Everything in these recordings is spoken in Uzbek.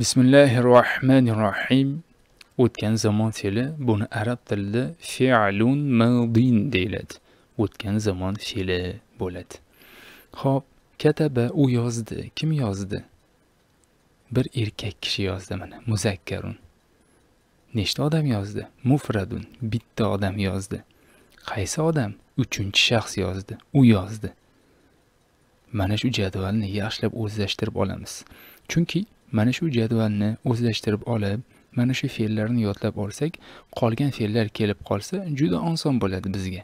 bismillahir rohmanir rohim o'tgan zamon fe'li buni arab tilida fe'lun madin deyiladi o'tgan zamon fe'li bo'ladi ho'p kataba u yozdi kim yozdi bir erkak kishi yozdi mana muzakkarun nechta odam yozdi mufradun bitta odam yozdi qaysi odam uchinchi shaxs yozdi u yozdi mana shu jadvalni yaxshilab o'zlashtirib olamiz chunki mana shu jadvalni o'zlashtirib olib mana shu fe'llarni yodlab olsak qolgan fe'llar kelib qolsa juda oson bo'ladi bizga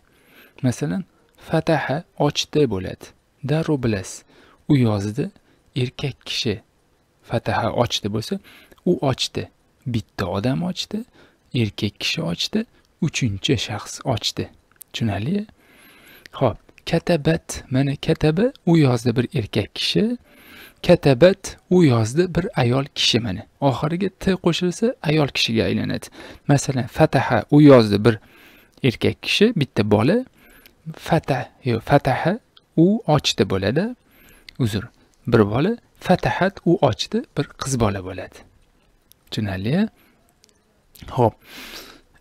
masalan fataha ochdi bo'ladi darrov bilasiz u yozdi erkak kishi fataha ochdi bo'lsa u ochdi bitta odam ochdi erkak kishi ochdi uchinchi shaxs ochdi tushunarli ho'p katabat mana kataba u yozdi bir erkak kishi katabat u yozdi bir ayol kishi mana oxiriga t qo'shilsa ayol kishiga aylanadi masalan fataha u yozdi bir erkak kishi bitta bola fata yo fataha u ochdi bo'ladi uzr bir bola fatahat u ochdi bir qiz bola bo'ladi tushunarli ho'p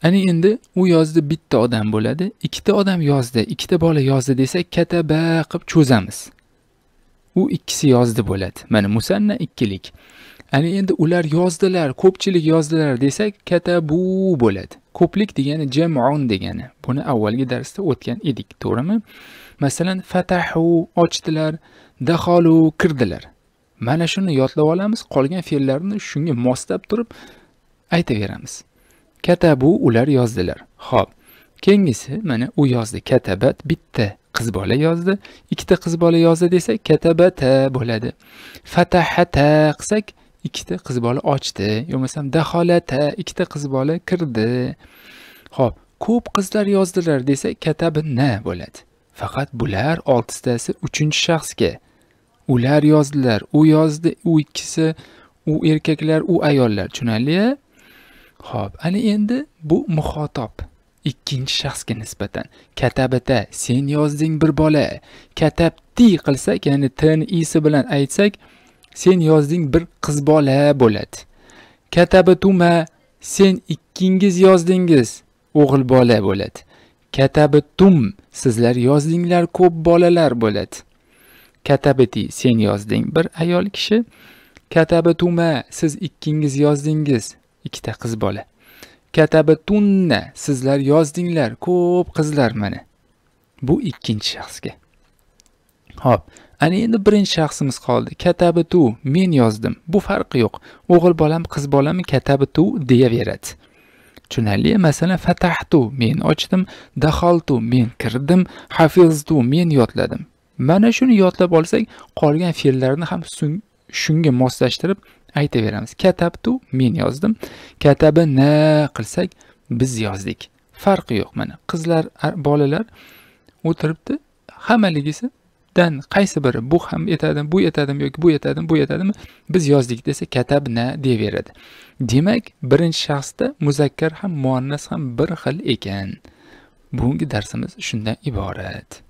ana endi u yozdi bitta odam bo'ladi ikkita odam yozdi ikkita bola yozdi desak kataba qilib cho'zamiz u ikkisi yozdi bo'ladi mana musanna ikkilik ana endi ular yozdilar ko'pchilik yozdilar desak katabu bo'ladi ko'plik degani jamon degani buni avvalgi darsda o'tgan edik to'g'rimi masalan fatahu ochdilar daholu kirdilar mana shuni yodlab olamiz qolgan fe'llarni shunga moslab turib aytaveramiz katabu ular yozdilar ho'p keyingisi mana u yozdi katabat bitta qiz bola yozdi ikkita qiz bola yozdi desak katabata bo'ladi fatahata qilsak ikkita qiz bola ochdi yo bo'lmasam daholata ikkita qiz bola kirdi ho'p ko'p qizlar yozdilar desa katabinna bo'ladi faqat bular oltitasi uchinchi shaxsga ular yozdilar u yozdi u ikkisi u erkaklar u ayollar tushunarli ho'p ana endi bu muxotob ikkinchi shaxsga nisbatan katabata sen yozding bir bola katabti qilsak ya'ni tni isi bilan aytsak sen yozding bir qiz bola bo'ladi katabatuma sen ikkingiz yozdingiz o'g'il bola bo'ladi katabatum sizlar yozdinglar ko'p bolalar bo'ladi katabati sen yozding bir ayol kishi katabatuma siz ikkingiz yozdingiz ikkita qiz bola katabatunna sizlar yozdinglar ko'p qizlar mana bu ikkinchi shaxsga Xo'p, ana endi birinchi shaxsimiz qoldi katabatu men yozdim bu farqi yo'q o'g'il bolam qiz bolami katabatu deyaveradi tushunarli masalan fatahtu men ochdim daholtu men kirdim hafiztu men yodladim mana shuni yodlab olsak qolgan fe'llarni ham shunga moslashtirib aytaveramiz katabtu men yozdim katabi na qilsak biz yozdik farqi yo'q mana qizlar bolalar o'tiribdi hammaligisi dan qaysi biri bu ham etadimi bu etadimi yoki bu etadimi bu etadimi biz yozdik desa katabna deyaveradi demak birinchi shaxsda muzakkar ham muannas ham bir xil ekan bugungi darsimiz shundan iborat